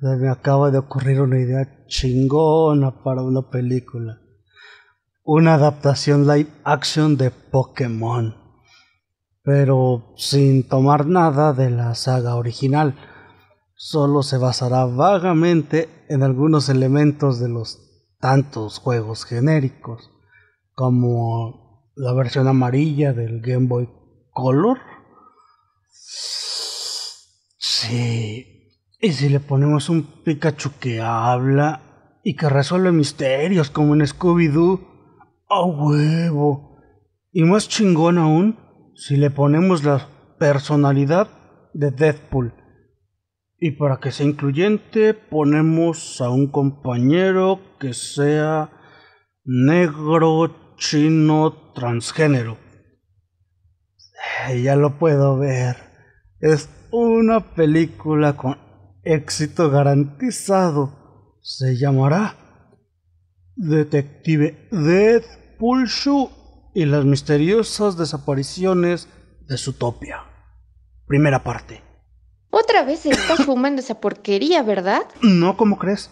me acaba de ocurrir una idea chingona para una película. Una adaptación live action de Pokémon. Pero sin tomar nada de la saga original. Solo se basará vagamente en algunos elementos de los tantos juegos genéricos. Como la versión amarilla del Game Boy Color. Sí, ¿Y si le ponemos un Pikachu que habla y que resuelve misterios como en Scooby-Doo? ¡A huevo! Y más chingón aún, si le ponemos la personalidad de Deadpool. Y para que sea incluyente, ponemos a un compañero que sea negro, chino, transgénero. Eh, ya lo puedo ver. Es una película con éxito garantizado. Se llamará Detective DEAD PULSHU y las misteriosas desapariciones de topia. Primera parte. Otra vez estás fumando esa porquería, ¿verdad? No, ¿cómo crees?